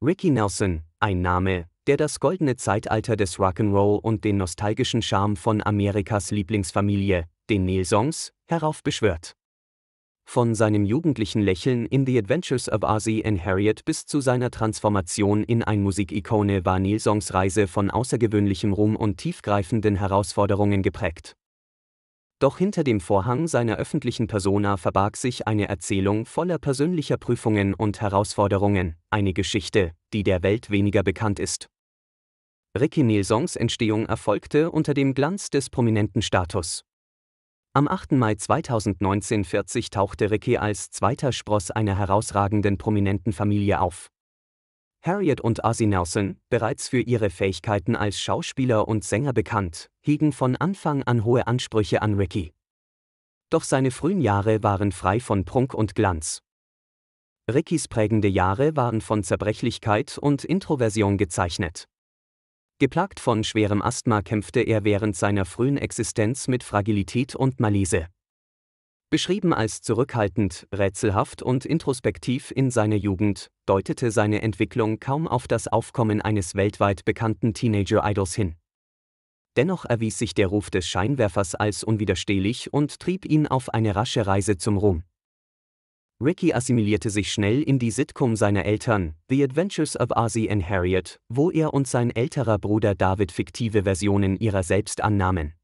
Ricky Nelson, ein Name, der das goldene Zeitalter des Rock'n'Roll und den nostalgischen Charme von Amerikas Lieblingsfamilie, den neil heraufbeschwört. Von seinem jugendlichen Lächeln in The Adventures of Ozzy and Harriet bis zu seiner Transformation in ein Musikikone war Nilsons Reise von außergewöhnlichem Ruhm und tiefgreifenden Herausforderungen geprägt doch hinter dem Vorhang seiner öffentlichen Persona verbarg sich eine Erzählung voller persönlicher Prüfungen und Herausforderungen, eine Geschichte, die der Welt weniger bekannt ist. Ricky Nilsons Entstehung erfolgte unter dem Glanz des prominenten Status. Am 8. Mai 2019 40 tauchte Ricky als zweiter Spross einer herausragenden prominenten Familie auf. Harriet und Ozzy Nelson, bereits für ihre Fähigkeiten als Schauspieler und Sänger bekannt, hegen von Anfang an hohe Ansprüche an Ricky. Doch seine frühen Jahre waren frei von Prunk und Glanz. Rickys prägende Jahre waren von Zerbrechlichkeit und Introversion gezeichnet. Geplagt von schwerem Asthma kämpfte er während seiner frühen Existenz mit Fragilität und Malise. Beschrieben als zurückhaltend, rätselhaft und introspektiv in seiner Jugend, deutete seine Entwicklung kaum auf das Aufkommen eines weltweit bekannten Teenager-Idols hin. Dennoch erwies sich der Ruf des Scheinwerfers als unwiderstehlich und trieb ihn auf eine rasche Reise zum Ruhm. Ricky assimilierte sich schnell in die Sitcom seiner Eltern, The Adventures of Ozzy and Harriet, wo er und sein älterer Bruder David fiktive Versionen ihrer selbst annahmen.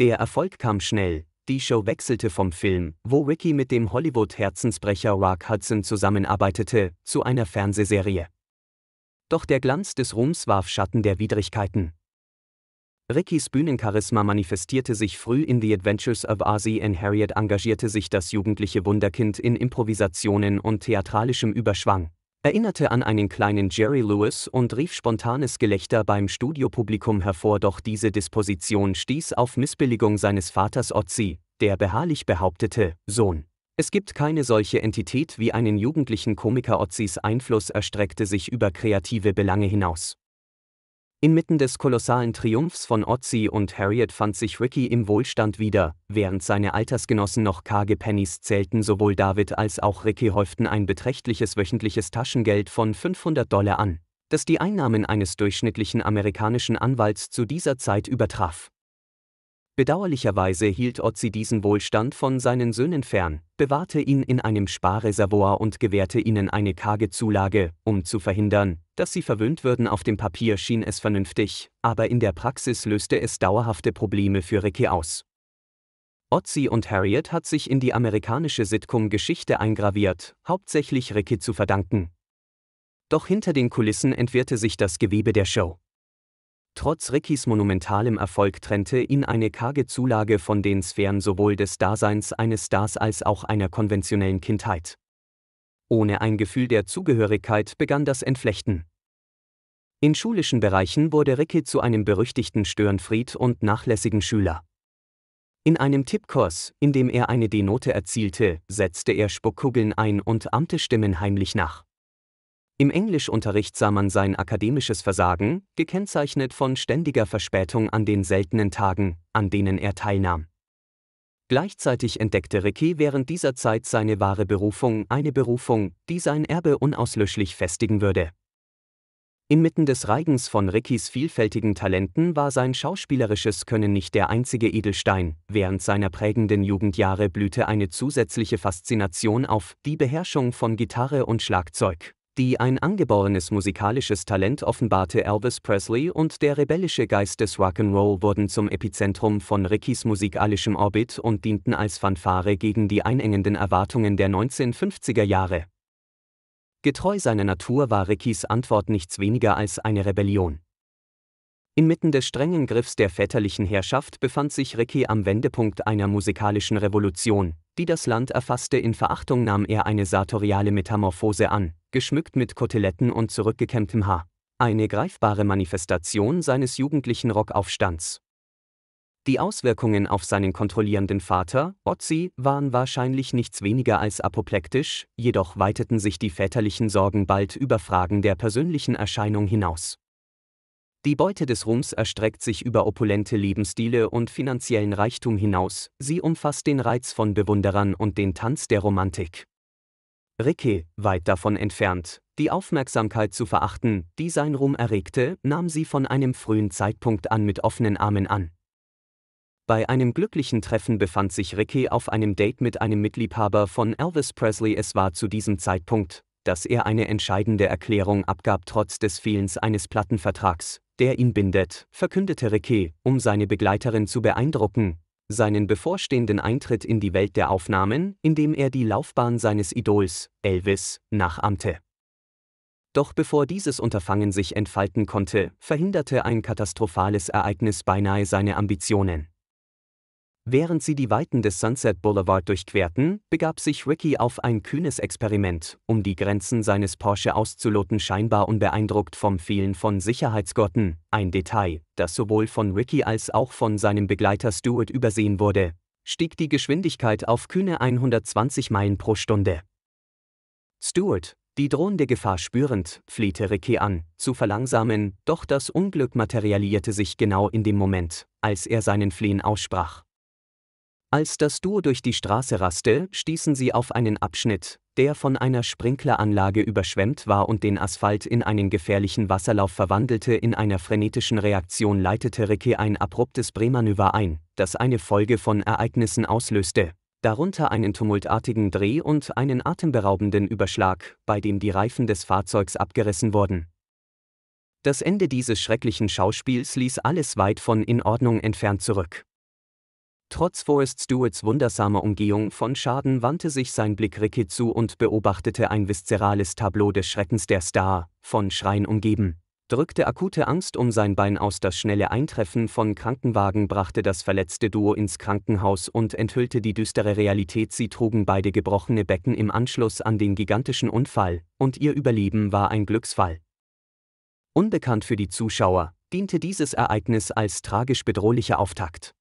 Der Erfolg kam schnell, die Show wechselte vom Film, wo Ricky mit dem Hollywood-Herzensbrecher Rock Hudson zusammenarbeitete, zu einer Fernsehserie. Doch der Glanz des Ruhms warf Schatten der Widrigkeiten. Rickys Bühnencharisma manifestierte sich früh in The Adventures of Ozzy and Harriet engagierte sich das jugendliche Wunderkind in Improvisationen und theatralischem Überschwang erinnerte an einen kleinen Jerry Lewis und rief spontanes Gelächter beim Studiopublikum hervor, doch diese Disposition stieß auf Missbilligung seines Vaters Otzi, der beharrlich behauptete, Sohn. Es gibt keine solche Entität wie einen jugendlichen Komiker Otzis Einfluss erstreckte sich über kreative Belange hinaus. Inmitten des kolossalen Triumphs von Otzi und Harriet fand sich Ricky im Wohlstand wieder, während seine Altersgenossen noch karge Pennies zählten, sowohl David als auch Ricky häuften ein beträchtliches wöchentliches Taschengeld von 500 Dollar an, das die Einnahmen eines durchschnittlichen amerikanischen Anwalts zu dieser Zeit übertraf. Bedauerlicherweise hielt Otzi diesen Wohlstand von seinen Söhnen fern, bewahrte ihn in einem Sparreservoir und gewährte ihnen eine karge Zulage, um zu verhindern, dass sie verwöhnt würden. Auf dem Papier schien es vernünftig, aber in der Praxis löste es dauerhafte Probleme für Ricky aus. Otzi und Harriet hat sich in die amerikanische Sitcom-Geschichte eingraviert, hauptsächlich Ricky zu verdanken. Doch hinter den Kulissen entwirrte sich das Gewebe der Show. Trotz Rickys monumentalem Erfolg trennte ihn eine karge Zulage von den Sphären sowohl des Daseins eines Stars als auch einer konventionellen Kindheit. Ohne ein Gefühl der Zugehörigkeit begann das Entflechten. In schulischen Bereichen wurde Ricky zu einem berüchtigten Störenfried und nachlässigen Schüler. In einem Tippkurs, in dem er eine D-Note erzielte, setzte er Spuckkugeln ein und ahmte Stimmen heimlich nach. Im Englischunterricht sah man sein akademisches Versagen, gekennzeichnet von ständiger Verspätung an den seltenen Tagen, an denen er teilnahm. Gleichzeitig entdeckte Ricky während dieser Zeit seine wahre Berufung, eine Berufung, die sein Erbe unauslöschlich festigen würde. Inmitten des Reigens von Rickys vielfältigen Talenten war sein schauspielerisches Können nicht der einzige Edelstein, während seiner prägenden Jugendjahre blühte eine zusätzliche Faszination auf, die Beherrschung von Gitarre und Schlagzeug die ein angeborenes musikalisches Talent offenbarte, Elvis Presley und der rebellische Geist des Rock'n'Roll wurden zum Epizentrum von Rickys musikalischem Orbit und dienten als Fanfare gegen die einengenden Erwartungen der 1950er Jahre. Getreu seiner Natur war Rickys Antwort nichts weniger als eine Rebellion. Inmitten des strengen Griffs der väterlichen Herrschaft befand sich Ricky am Wendepunkt einer musikalischen Revolution, die das Land erfasste, in Verachtung nahm er eine sartoriale Metamorphose an, geschmückt mit Koteletten und zurückgekämmtem Haar. Eine greifbare Manifestation seines jugendlichen Rockaufstands. Die Auswirkungen auf seinen kontrollierenden Vater, Otzi, waren wahrscheinlich nichts weniger als apoplektisch, jedoch weiteten sich die väterlichen Sorgen bald über Fragen der persönlichen Erscheinung hinaus. Die Beute des Ruhms erstreckt sich über opulente Lebensstile und finanziellen Reichtum hinaus, sie umfasst den Reiz von Bewunderern und den Tanz der Romantik. Ricky, weit davon entfernt, die Aufmerksamkeit zu verachten, die sein Ruhm erregte, nahm sie von einem frühen Zeitpunkt an mit offenen Armen an. Bei einem glücklichen Treffen befand sich Ricky auf einem Date mit einem Mitliebhaber von Elvis Presley. Es war zu diesem Zeitpunkt, dass er eine entscheidende Erklärung abgab trotz des Fehlens eines Plattenvertrags, der ihn bindet, verkündete Riquet, um seine Begleiterin zu beeindrucken, seinen bevorstehenden Eintritt in die Welt der Aufnahmen, indem er die Laufbahn seines Idols, Elvis, nachahmte. Doch bevor dieses Unterfangen sich entfalten konnte, verhinderte ein katastrophales Ereignis beinahe seine Ambitionen. Während sie die Weiten des Sunset Boulevard durchquerten, begab sich Ricky auf ein kühnes Experiment, um die Grenzen seines Porsche auszuloten, scheinbar unbeeindruckt vom Fehlen von Sicherheitsgurten, ein Detail, das sowohl von Ricky als auch von seinem Begleiter Stuart übersehen wurde, stieg die Geschwindigkeit auf kühne 120 Meilen pro Stunde. Stuart, die drohende Gefahr spürend, flehte Ricky an, zu verlangsamen, doch das Unglück materialisierte sich genau in dem Moment, als er seinen Flehen aussprach. Als das Duo durch die Straße raste, stießen sie auf einen Abschnitt, der von einer Sprinkleranlage überschwemmt war und den Asphalt in einen gefährlichen Wasserlauf verwandelte. In einer frenetischen Reaktion leitete Ricky ein abruptes Bremmanöver ein, das eine Folge von Ereignissen auslöste, darunter einen tumultartigen Dreh und einen atemberaubenden Überschlag, bei dem die Reifen des Fahrzeugs abgerissen wurden. Das Ende dieses schrecklichen Schauspiels ließ alles weit von in Ordnung entfernt zurück. Trotz Forrest Stewarts wundersamer Umgehung von Schaden wandte sich sein Blick Ricky zu und beobachtete ein viszerales Tableau des Schreckens der Star, von Schreien umgeben. Drückte akute Angst um sein Bein aus. Das schnelle Eintreffen von Krankenwagen brachte das verletzte Duo ins Krankenhaus und enthüllte die düstere Realität. Sie trugen beide gebrochene Becken im Anschluss an den gigantischen Unfall, und ihr Überleben war ein Glücksfall. Unbekannt für die Zuschauer, diente dieses Ereignis als tragisch bedrohlicher Auftakt.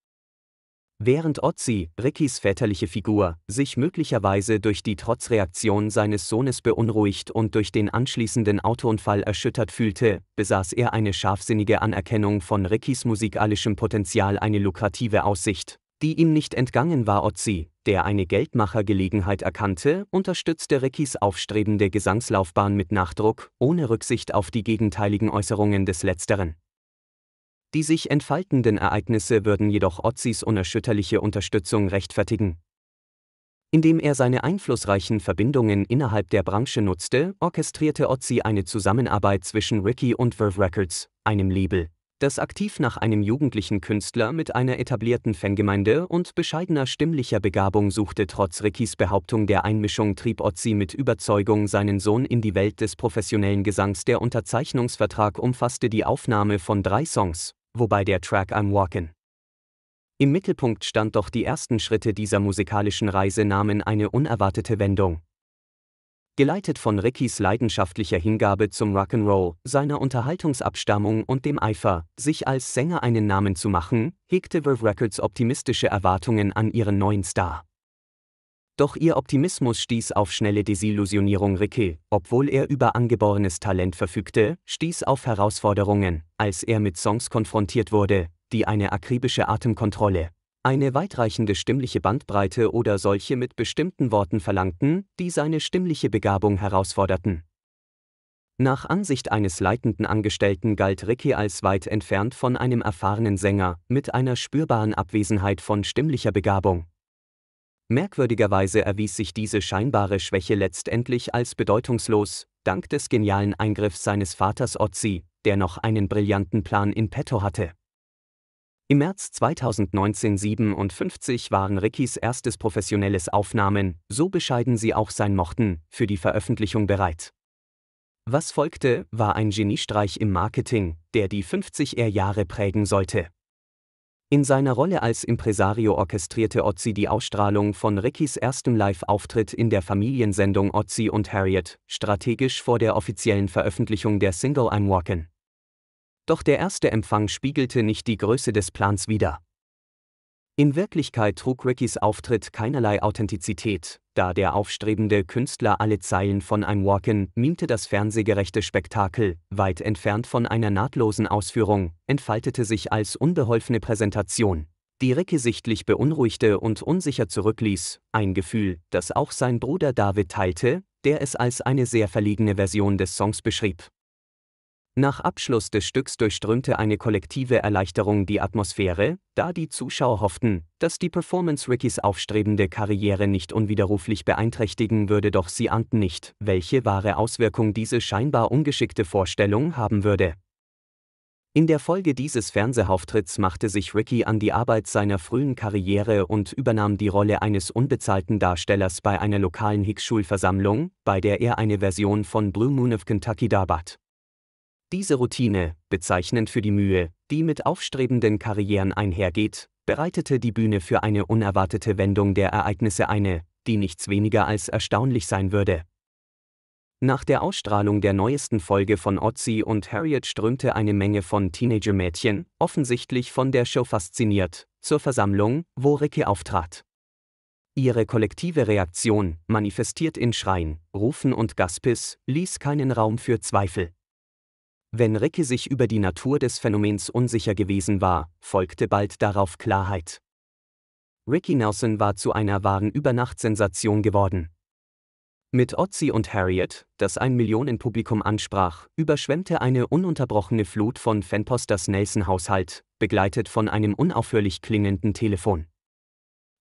Während Otzi, Rickys väterliche Figur, sich möglicherweise durch die Trotzreaktion seines Sohnes beunruhigt und durch den anschließenden Autounfall erschüttert fühlte, besaß er eine scharfsinnige Anerkennung von Rickys musikalischem Potenzial eine lukrative Aussicht. Die ihm nicht entgangen war Otzi, der eine Geldmachergelegenheit erkannte, unterstützte Rickys aufstrebende Gesangslaufbahn mit Nachdruck, ohne Rücksicht auf die gegenteiligen Äußerungen des Letzteren. Die sich entfaltenden Ereignisse würden jedoch Ozzis unerschütterliche Unterstützung rechtfertigen. Indem er seine einflussreichen Verbindungen innerhalb der Branche nutzte, orchestrierte Ozzy eine Zusammenarbeit zwischen Ricky und Verve Records, einem Label, das aktiv nach einem jugendlichen Künstler mit einer etablierten Fangemeinde und bescheidener stimmlicher Begabung suchte. Trotz Rickys Behauptung der Einmischung trieb Ozzy mit Überzeugung seinen Sohn in die Welt des professionellen Gesangs. Der Unterzeichnungsvertrag umfasste die Aufnahme von drei Songs, wobei der Track I'm Walkin' Im Mittelpunkt stand doch die ersten Schritte dieser musikalischen Reise nahmen eine unerwartete Wendung. Geleitet von Rickys leidenschaftlicher Hingabe zum Rock'n'Roll, seiner Unterhaltungsabstammung und dem Eifer, sich als Sänger einen Namen zu machen, hegte Verve Records optimistische Erwartungen an ihren neuen Star. Doch ihr Optimismus stieß auf schnelle Desillusionierung Riquet, obwohl er über angeborenes Talent verfügte, stieß auf Herausforderungen, als er mit Songs konfrontiert wurde, die eine akribische Atemkontrolle, eine weitreichende stimmliche Bandbreite oder solche mit bestimmten Worten verlangten, die seine stimmliche Begabung herausforderten. Nach Ansicht eines leitenden Angestellten galt Ricky als weit entfernt von einem erfahrenen Sänger, mit einer spürbaren Abwesenheit von stimmlicher Begabung, Merkwürdigerweise erwies sich diese scheinbare Schwäche letztendlich als bedeutungslos, dank des genialen Eingriffs seines Vaters Otzi, der noch einen brillanten Plan in petto hatte. Im März 2019-57 waren Rickys erstes professionelles Aufnahmen, so bescheiden sie auch sein mochten, für die Veröffentlichung bereit. Was folgte, war ein Geniestreich im Marketing, der die 50er Jahre prägen sollte. In seiner Rolle als Impresario orchestrierte Ozzy die Ausstrahlung von Rickys erstem Live-Auftritt in der Familiensendung Ozzy und Harriet, strategisch vor der offiziellen Veröffentlichung der Single I'm Walkin'. Doch der erste Empfang spiegelte nicht die Größe des Plans wider. In Wirklichkeit trug Rickys Auftritt keinerlei Authentizität, da der aufstrebende Künstler alle Zeilen von I'm Walkin' mimte das fernsehgerechte Spektakel, weit entfernt von einer nahtlosen Ausführung, entfaltete sich als unbeholfene Präsentation, die Ricky sichtlich beunruhigte und unsicher zurückließ, ein Gefühl, das auch sein Bruder David teilte, der es als eine sehr verlegene Version des Songs beschrieb. Nach Abschluss des Stücks durchströmte eine kollektive Erleichterung die Atmosphäre, da die Zuschauer hofften, dass die Performance Rickys aufstrebende Karriere nicht unwiderruflich beeinträchtigen würde, doch sie ahnten nicht, welche wahre Auswirkung diese scheinbar ungeschickte Vorstellung haben würde. In der Folge dieses Fernsehauftritts machte sich Ricky an die Arbeit seiner frühen Karriere und übernahm die Rolle eines unbezahlten Darstellers bei einer lokalen Hicks-Schulversammlung, bei der er eine Version von Blue Moon of Kentucky darbat. Diese Routine, bezeichnend für die Mühe, die mit aufstrebenden Karrieren einhergeht, bereitete die Bühne für eine unerwartete Wendung der Ereignisse eine, die nichts weniger als erstaunlich sein würde. Nach der Ausstrahlung der neuesten Folge von Otzi und Harriet strömte eine Menge von Teenager-Mädchen, offensichtlich von der Show fasziniert, zur Versammlung, wo Ricky auftrat. Ihre kollektive Reaktion, manifestiert in Schreien, Rufen und Gaspis, ließ keinen Raum für Zweifel. Wenn Ricke sich über die Natur des Phänomens unsicher gewesen war, folgte bald darauf Klarheit. Ricky Nelson war zu einer wahren Übernachtsensation geworden. Mit Otzi und Harriet, das ein Millionenpublikum ansprach, überschwemmte eine ununterbrochene Flut von Fanposters Nelson-Haushalt, begleitet von einem unaufhörlich klingenden Telefon.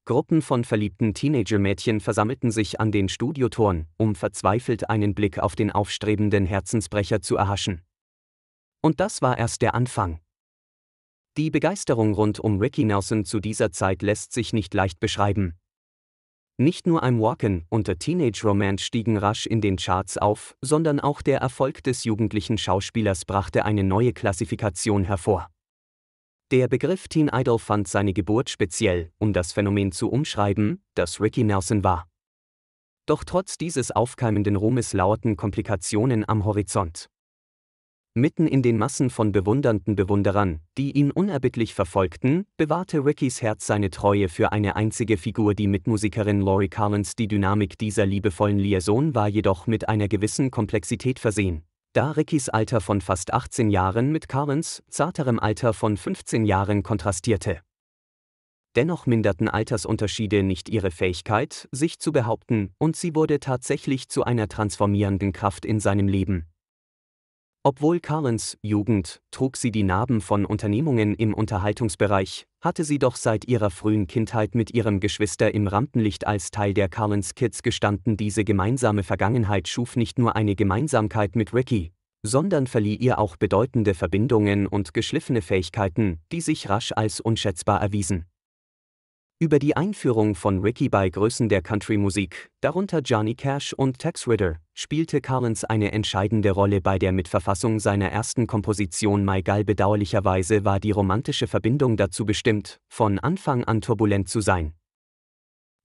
Gruppen von verliebten Teenager-Mädchen versammelten sich an den Studiotoren, um verzweifelt einen Blick auf den aufstrebenden Herzensbrecher zu erhaschen. Und das war erst der Anfang. Die Begeisterung rund um Ricky Nelson zu dieser Zeit lässt sich nicht leicht beschreiben. Nicht nur I'm Walkin' und The Teenage Romance stiegen rasch in den Charts auf, sondern auch der Erfolg des jugendlichen Schauspielers brachte eine neue Klassifikation hervor. Der Begriff Teen Idol fand seine Geburt speziell, um das Phänomen zu umschreiben, das Ricky Nelson war. Doch trotz dieses aufkeimenden Ruhmes lauerten Komplikationen am Horizont mitten in den Massen von bewundernden Bewunderern, die ihn unerbittlich verfolgten, bewahrte Rickys Herz seine Treue für eine einzige Figur. Die Mitmusikerin Lori Collins, die Dynamik dieser liebevollen Liaison war jedoch mit einer gewissen Komplexität versehen. Da Rickys Alter von fast 18 Jahren mit Collins zarterem Alter von 15 Jahren kontrastierte. Dennoch minderten Altersunterschiede nicht ihre Fähigkeit, sich zu behaupten, und sie wurde tatsächlich zu einer transformierenden Kraft in seinem Leben. Obwohl Carlens Jugend trug sie die Narben von Unternehmungen im Unterhaltungsbereich, hatte sie doch seit ihrer frühen Kindheit mit ihrem Geschwister im Rampenlicht als Teil der Carlens Kids gestanden. Diese gemeinsame Vergangenheit schuf nicht nur eine Gemeinsamkeit mit Ricky, sondern verlieh ihr auch bedeutende Verbindungen und geschliffene Fähigkeiten, die sich rasch als unschätzbar erwiesen über die Einführung von Ricky bei Größen der Country-Musik, darunter Johnny Cash und Tex Ritter, spielte Collins eine entscheidende Rolle bei der Mitverfassung seiner ersten Komposition My Gal. Bedauerlicherweise war die romantische Verbindung dazu bestimmt, von Anfang an turbulent zu sein.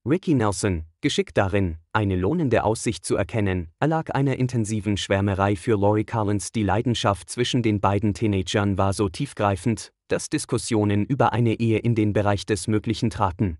Ricky Nelson, geschickt darin, eine lohnende Aussicht zu erkennen, erlag einer intensiven Schwärmerei für Laurie Collins. Die Leidenschaft zwischen den beiden Teenagern war so tiefgreifend, dass Diskussionen über eine Ehe in den Bereich des Möglichen traten.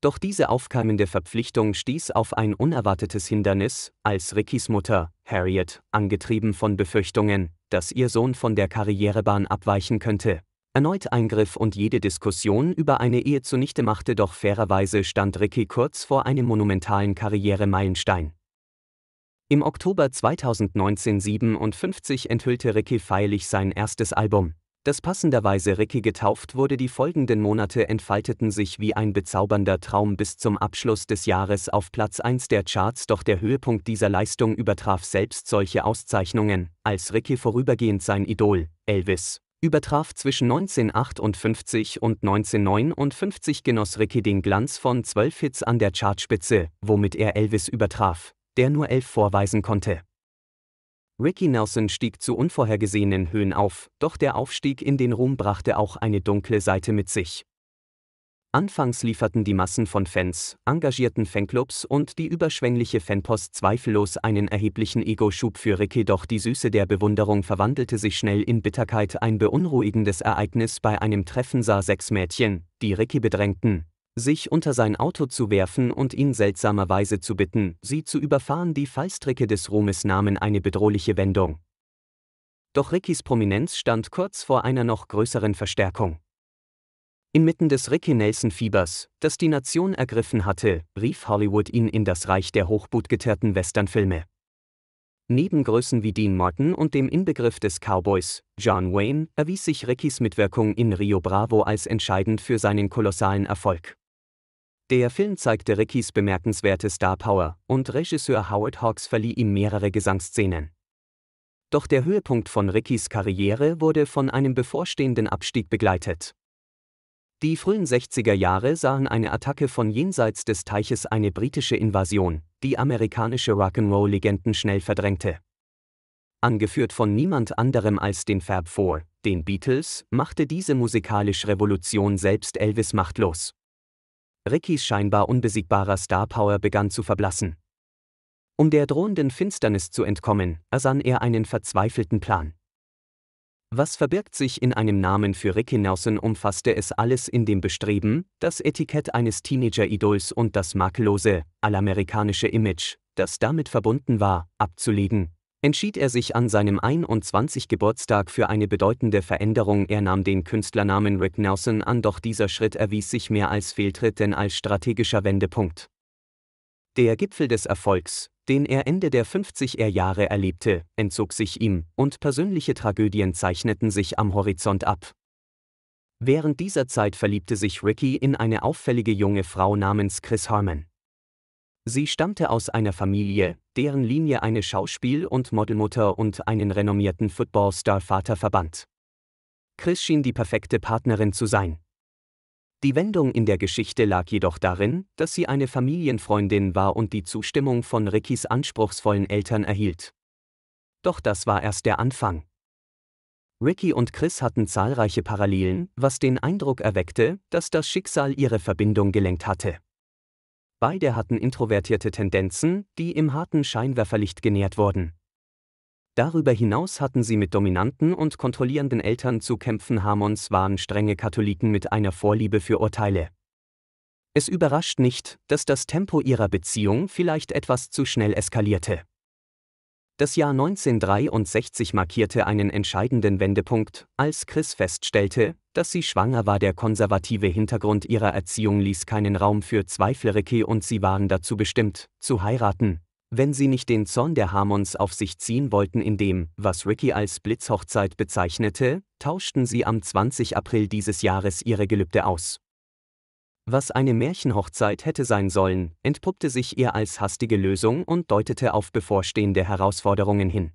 Doch diese aufkeimende Verpflichtung stieß auf ein unerwartetes Hindernis, als Rickys Mutter, Harriet, angetrieben von Befürchtungen, dass ihr Sohn von der Karrierebahn abweichen könnte, erneut eingriff und jede Diskussion über eine Ehe zunichte machte, doch fairerweise stand Ricky kurz vor einem monumentalen Karrieremeilenstein. Im Oktober 2019 57 enthüllte Ricky feierlich sein erstes Album das passenderweise Ricky getauft wurde. Die folgenden Monate entfalteten sich wie ein bezaubernder Traum bis zum Abschluss des Jahres auf Platz 1 der Charts, doch der Höhepunkt dieser Leistung übertraf selbst solche Auszeichnungen, als Ricky vorübergehend sein Idol, Elvis, übertraf zwischen 1958 und 1959 genoss Ricky den Glanz von 12 Hits an der Chartspitze, womit er Elvis übertraf, der nur elf vorweisen konnte. Ricky Nelson stieg zu unvorhergesehenen Höhen auf, doch der Aufstieg in den Ruhm brachte auch eine dunkle Seite mit sich. Anfangs lieferten die Massen von Fans, engagierten Fanclubs und die überschwängliche Fanpost zweifellos einen erheblichen Ego-Schub für Ricky, doch die Süße der Bewunderung verwandelte sich schnell in Bitterkeit. Ein beunruhigendes Ereignis bei einem Treffen sah sechs Mädchen, die Ricky bedrängten, sich unter sein Auto zu werfen und ihn seltsamerweise zu bitten, sie zu überfahren. Die Fallstricke des Ruhmes nahmen eine bedrohliche Wendung. Doch Rickys Prominenz stand kurz vor einer noch größeren Verstärkung. Inmitten des Ricky Nelson-Fiebers, das die Nation ergriffen hatte, rief Hollywood ihn in das Reich der hochbutgetörten Westernfilme. Neben Größen wie Dean Martin und dem Inbegriff des Cowboys, John Wayne, erwies sich Rickys Mitwirkung in Rio Bravo als entscheidend für seinen kolossalen Erfolg. Der Film zeigte Rickys bemerkenswerte Star-Power und Regisseur Howard Hawks verlieh ihm mehrere Gesangsszenen. Doch der Höhepunkt von Rickys Karriere wurde von einem bevorstehenden Abstieg begleitet. Die frühen 60er Jahre sahen eine Attacke von jenseits des Teiches eine britische Invasion, die amerikanische Rock'n'Roll-Legenden schnell verdrängte. Angeführt von niemand anderem als den Fab Four, den Beatles, machte diese musikalische Revolution selbst Elvis machtlos. Rickys scheinbar unbesiegbarer Star Power begann zu verblassen. Um der drohenden Finsternis zu entkommen, ersann er einen verzweifelten Plan. Was verbirgt sich in einem Namen für Ricky Nelson umfasste es alles in dem Bestreben, das Etikett eines Teenager-Idols und das makellose, allamerikanische Image, das damit verbunden war, abzulegen, entschied er sich an seinem 21. Geburtstag für eine bedeutende Veränderung. Er nahm den Künstlernamen Rick Nelson an, doch dieser Schritt erwies sich mehr als Fehltritt denn als strategischer Wendepunkt. Der Gipfel des Erfolgs, den er Ende der 50er Jahre erlebte, entzog sich ihm, und persönliche Tragödien zeichneten sich am Horizont ab. Während dieser Zeit verliebte sich Ricky in eine auffällige junge Frau namens Chris Harmon. Sie stammte aus einer Familie, deren Linie eine Schauspiel- und Modelmutter und einen renommierten Footballstar-Vater verband. Chris schien die perfekte Partnerin zu sein. Die Wendung in der Geschichte lag jedoch darin, dass sie eine Familienfreundin war und die Zustimmung von Rickys anspruchsvollen Eltern erhielt. Doch das war erst der Anfang. Ricky und Chris hatten zahlreiche Parallelen, was den Eindruck erweckte, dass das Schicksal ihre Verbindung gelenkt hatte. Beide hatten introvertierte Tendenzen, die im harten Scheinwerferlicht genährt wurden. Darüber hinaus hatten sie mit dominanten und kontrollierenden Eltern zu kämpfen. Hamons waren strenge Katholiken mit einer Vorliebe für Urteile. Es überrascht nicht, dass das Tempo ihrer Beziehung vielleicht etwas zu schnell eskalierte. Das Jahr 1963 markierte einen entscheidenden Wendepunkt, als Chris feststellte, dass sie schwanger war. Der konservative Hintergrund ihrer Erziehung ließ keinen Raum für Zweifel Ricky und sie waren dazu bestimmt, zu heiraten. Wenn sie nicht den Zorn der Harmons auf sich ziehen wollten in dem, was Ricky als Blitzhochzeit bezeichnete, tauschten sie am 20. April dieses Jahres ihre Gelübde aus was eine Märchenhochzeit hätte sein sollen, entpuppte sich ihr als hastige Lösung und deutete auf bevorstehende Herausforderungen hin.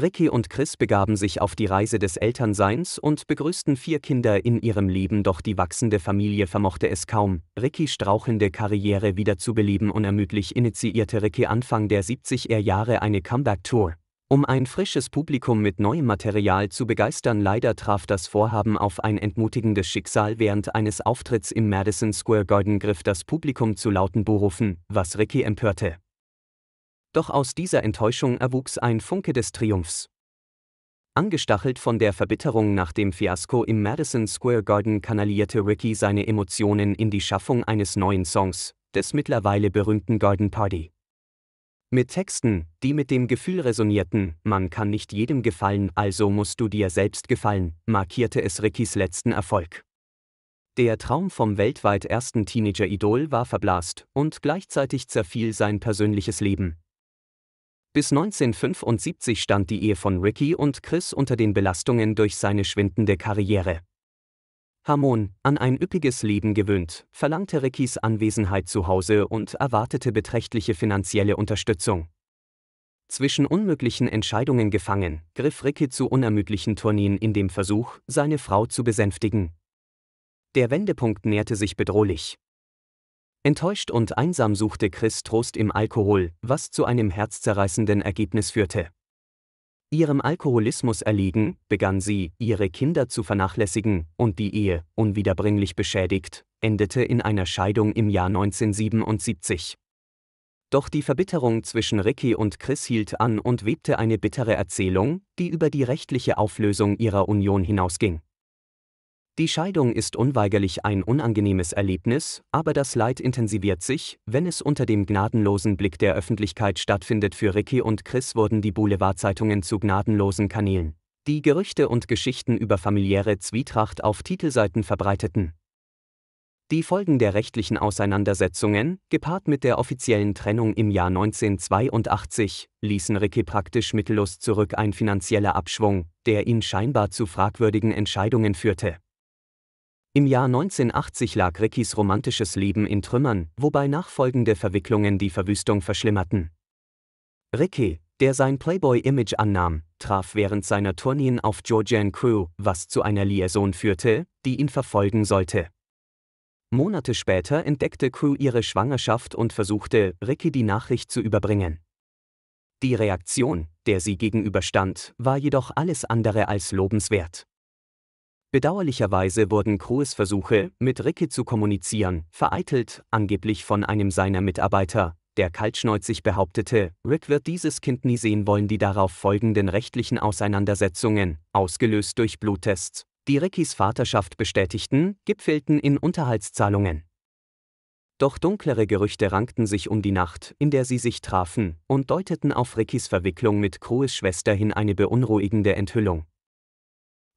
Ricky und Chris begaben sich auf die Reise des Elternseins und begrüßten vier Kinder in ihrem Leben, doch die wachsende Familie vermochte es kaum, Ricky strauchelnde Karriere wieder zu beleben. Unermüdlich initiierte Ricky Anfang der 70er Jahre eine Comeback-Tour. Um ein frisches Publikum mit neuem Material zu begeistern, leider traf das Vorhaben auf ein entmutigendes Schicksal. Während eines Auftritts im Madison Square Garden griff das Publikum zu lauten Buhrufen, was Ricky empörte. Doch aus dieser Enttäuschung erwuchs ein Funke des Triumphs. Angestachelt von der Verbitterung nach dem Fiasko im Madison Square Garden kanalierte Ricky seine Emotionen in die Schaffung eines neuen Songs, des mittlerweile berühmten Garden Party. Mit Texten, die mit dem Gefühl resonierten, man kann nicht jedem gefallen, also musst du dir selbst gefallen, markierte es Rickys letzten Erfolg. Der Traum vom weltweit ersten Teenager-Idol war verblasst und gleichzeitig zerfiel sein persönliches Leben. Bis 1975 stand die Ehe von Ricky und Chris unter den Belastungen durch seine schwindende Karriere. Harmon, an ein üppiges Leben gewöhnt, verlangte Rickys Anwesenheit zu Hause und erwartete beträchtliche finanzielle Unterstützung. Zwischen unmöglichen Entscheidungen gefangen, griff Ricky zu unermüdlichen Tourneen in dem Versuch, seine Frau zu besänftigen. Der Wendepunkt näherte sich bedrohlich. Enttäuscht und einsam suchte Chris Trost im Alkohol, was zu einem herzzerreißenden Ergebnis führte. Ihrem Alkoholismus erliegen, begann sie, ihre Kinder zu vernachlässigen, und die Ehe, unwiederbringlich beschädigt, endete in einer Scheidung im Jahr 1977. Doch die Verbitterung zwischen Ricky und Chris hielt an und webte eine bittere Erzählung, die über die rechtliche Auflösung ihrer Union hinausging. Die Scheidung ist unweigerlich ein unangenehmes Erlebnis, aber das Leid intensiviert sich, wenn es unter dem gnadenlosen Blick der Öffentlichkeit stattfindet. Für Ricky und Chris wurden die Boulevardzeitungen zu gnadenlosen Kanälen, die Gerüchte und Geschichten über familiäre Zwietracht auf Titelseiten verbreiteten. Die Folgen der rechtlichen Auseinandersetzungen, gepaart mit der offiziellen Trennung im Jahr 1982, ließen Ricky praktisch mittellos zurück ein finanzieller Abschwung, der ihn scheinbar zu fragwürdigen Entscheidungen führte. Im Jahr 1980 lag Rickys romantisches Leben in Trümmern, wobei nachfolgende Verwicklungen die Verwüstung verschlimmerten. Ricky, der sein Playboy-Image annahm, traf während seiner Tourneen auf Georgian Crew, was zu einer Liaison führte, die ihn verfolgen sollte. Monate später entdeckte Crew ihre Schwangerschaft und versuchte, Ricky die Nachricht zu überbringen. Die Reaktion, der sie gegenüberstand, war jedoch alles andere als lobenswert. Bedauerlicherweise wurden Kroes Versuche, mit Ricke zu kommunizieren, vereitelt, angeblich von einem seiner Mitarbeiter, der kaltschneuzig behauptete, Rick wird dieses Kind nie sehen wollen. Die darauf folgenden rechtlichen Auseinandersetzungen, ausgelöst durch Bluttests, die Rickys Vaterschaft bestätigten, gipfelten in Unterhaltszahlungen. Doch dunklere Gerüchte rankten sich um die Nacht, in der sie sich trafen, und deuteten auf Rickys Verwicklung mit Kroes Schwester hin eine beunruhigende Enthüllung.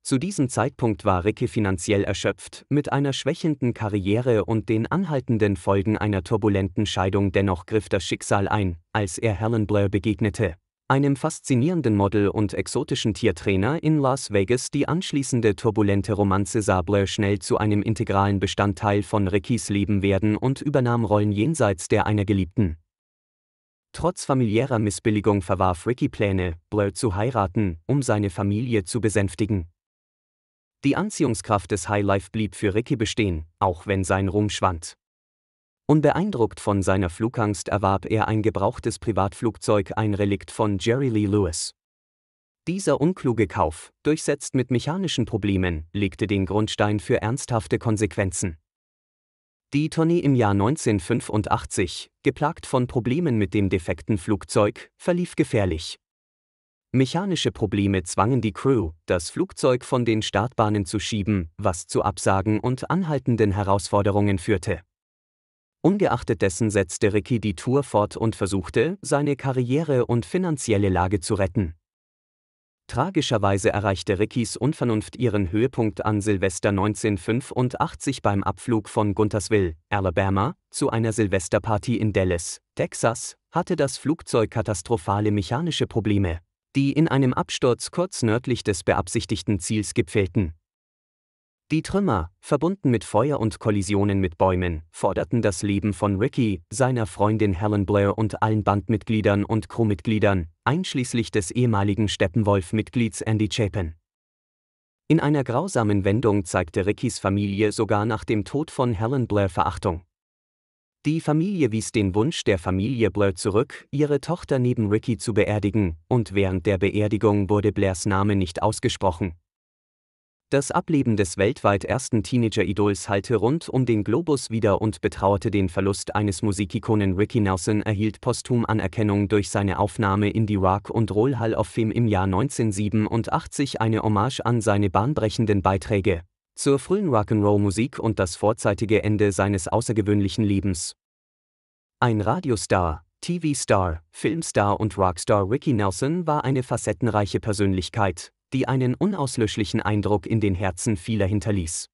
Zu diesem Zeitpunkt war Ricky finanziell erschöpft, mit einer schwächenden Karriere und den anhaltenden Folgen einer turbulenten Scheidung dennoch griff das Schicksal ein, als er Helen Blair begegnete, einem faszinierenden Model und exotischen Tiertrainer in Las Vegas. Die anschließende turbulente Romanze sah Blair schnell zu einem integralen Bestandteil von Rickys Leben werden und übernahm Rollen jenseits der einer Geliebten. Trotz familiärer Missbilligung verwarf Ricky Pläne, Blair zu heiraten, um seine Familie zu besänftigen. Die Anziehungskraft des Highlife blieb für Ricky bestehen, auch wenn sein Ruhm schwand. Unbeeindruckt von seiner Flugangst erwarb er ein gebrauchtes Privatflugzeug, ein Relikt von Jerry Lee Lewis. Dieser unkluge Kauf, durchsetzt mit mechanischen Problemen, legte den Grundstein für ernsthafte Konsequenzen. Die Tournee im Jahr 1985, geplagt von Problemen mit dem defekten Flugzeug, verlief gefährlich. Mechanische Probleme zwangen die Crew, das Flugzeug von den Startbahnen zu schieben, was zu Absagen und anhaltenden Herausforderungen führte. Ungeachtet dessen setzte Ricky die Tour fort und versuchte, seine Karriere und finanzielle Lage zu retten. Tragischerweise erreichte Rickys Unvernunft ihren Höhepunkt an Silvester 1985 beim Abflug von Guntersville, Alabama, zu einer Silvesterparty in Dallas, Texas, hatte das Flugzeug katastrophale mechanische Probleme, die in einem Absturz kurz nördlich des beabsichtigten Ziels gipfelten. Die Trümmer, verbunden mit Feuer und Kollisionen mit Bäumen, forderten das Leben von Ricky, seiner Freundin Helen Blair und allen Bandmitgliedern und Crewmitgliedern, einschließlich des ehemaligen Steppenwolf-Mitglieds Andy Chapin. In einer grausamen Wendung zeigte Rickys Familie sogar nach dem Tod von Helen Blair Verachtung. Die Familie wies den Wunsch der Familie Blair zurück, ihre Tochter neben Ricky zu beerdigen, und während der Beerdigung wurde Blairs Name nicht ausgesprochen. Das Ableben des weltweit ersten Teenager-Idols hallte rund um den Globus wieder und betrauerte den Verlust eines Musikikonen Ricky Nelson erhielt posthum Anerkennung durch seine Aufnahme in die Rock und Roll Hall of Fame im Jahr 1987 eine Hommage an seine bahnbrechenden Beiträge zur frühen Rock'n'Roll-Musik und das vorzeitige Ende seines außergewöhnlichen Lebens. Ein Radiostar, TV-Star, Filmstar und Rockstar Ricky Nelson war eine facettenreiche Persönlichkeit, die einen unauslöschlichen Eindruck in den Herzen vieler hinterließ.